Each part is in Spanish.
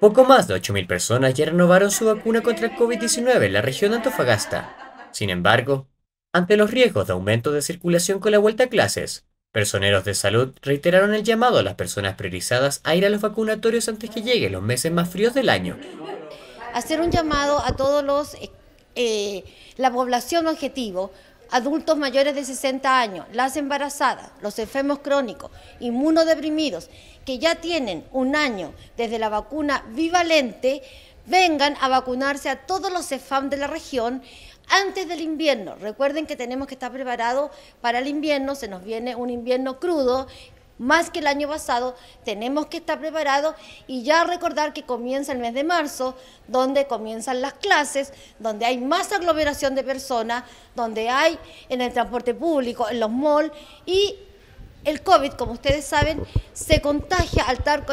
Poco más de 8.000 personas ya renovaron su vacuna contra el COVID-19 en la región de Antofagasta. Sin embargo, ante los riesgos de aumento de circulación con la vuelta a clases, personeros de salud reiteraron el llamado a las personas priorizadas a ir a los vacunatorios antes que lleguen los meses más fríos del año. Hacer un llamado a todos los eh, eh, la población objetivo adultos mayores de 60 años, las embarazadas, los enfermos crónicos, inmunodeprimidos, que ya tienen un año desde la vacuna bivalente, vengan a vacunarse a todos los EFAM de la región antes del invierno. Recuerden que tenemos que estar preparados para el invierno, se nos viene un invierno crudo más que el año pasado, tenemos que estar preparados y ya recordar que comienza el mes de marzo, donde comienzan las clases, donde hay más aglomeración de personas, donde hay en el transporte público, en los malls y el COVID, como ustedes saben, se contagia al estar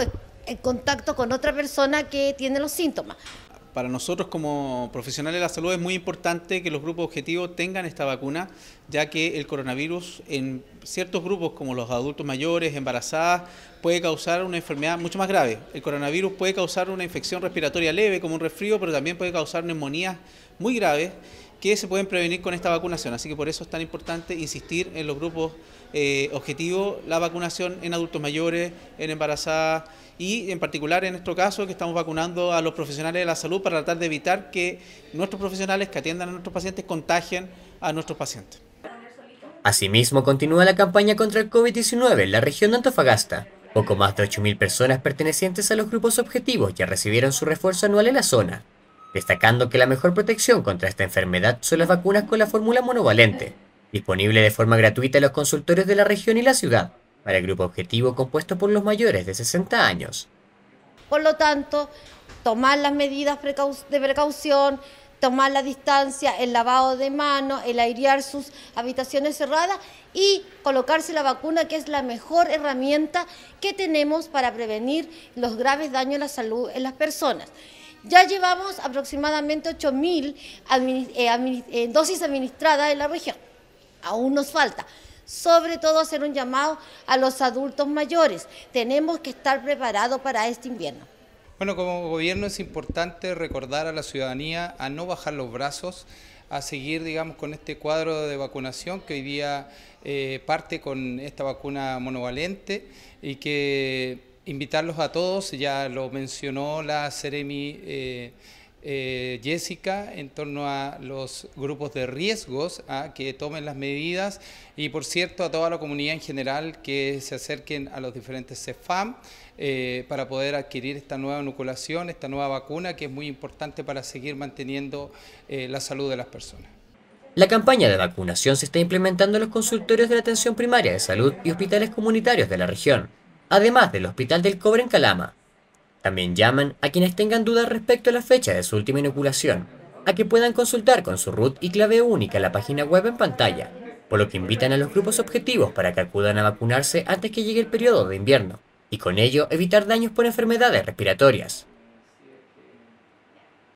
en contacto con otra persona que tiene los síntomas para nosotros como profesionales de la salud es muy importante que los grupos objetivos tengan esta vacuna, ya que el coronavirus en ciertos grupos como los adultos mayores, embarazadas, puede causar una enfermedad mucho más grave. El coronavirus puede causar una infección respiratoria leve como un resfrío, pero también puede causar neumonías muy graves que se pueden prevenir con esta vacunación. Así que por eso es tan importante insistir en los grupos eh, objetivos, la vacunación en adultos mayores, en embarazadas y en particular en nuestro caso que estamos vacunando a los profesionales de la salud para tratar de evitar que nuestros profesionales que atiendan a nuestros pacientes contagien a nuestros pacientes. Asimismo, continúa la campaña contra el COVID-19 en la región de Antofagasta. Poco más de 8.000 personas pertenecientes a los grupos objetivos ya recibieron su refuerzo anual en la zona destacando que la mejor protección contra esta enfermedad son las vacunas con la fórmula monovalente, disponible de forma gratuita en los consultorios de la región y la ciudad, para el grupo objetivo compuesto por los mayores de 60 años. Por lo tanto, tomar las medidas de precaución, tomar la distancia, el lavado de manos, el airear sus habitaciones cerradas y colocarse la vacuna, que es la mejor herramienta que tenemos para prevenir los graves daños a la salud en las personas. Ya llevamos aproximadamente 8.000 eh, eh, dosis administradas en la región. Aún nos falta sobre todo hacer un llamado a los adultos mayores. Tenemos que estar preparados para este invierno. Bueno, como gobierno es importante recordar a la ciudadanía a no bajar los brazos, a seguir, digamos, con este cuadro de vacunación que hoy día eh, parte con esta vacuna monovalente y que invitarlos a todos, ya lo mencionó la Ceremi eh, eh, Jessica, en torno a los grupos de riesgos, a que tomen las medidas y por cierto a toda la comunidad en general que se acerquen a los diferentes CEFAM eh, para poder adquirir esta nueva inoculación, esta nueva vacuna que es muy importante para seguir manteniendo la salud de las personas. La campaña de vacunación se está implementando en los consultorios de la atención primaria de salud y hospitales comunitarios de la región además del Hospital del Cobre en Calama. También llaman a quienes tengan dudas respecto a la fecha de su última inoculación, a que puedan consultar con su root y clave única la página web en pantalla, por lo que invitan a los grupos objetivos para que acudan a vacunarse antes que llegue el periodo de invierno, y con ello evitar daños por enfermedades respiratorias.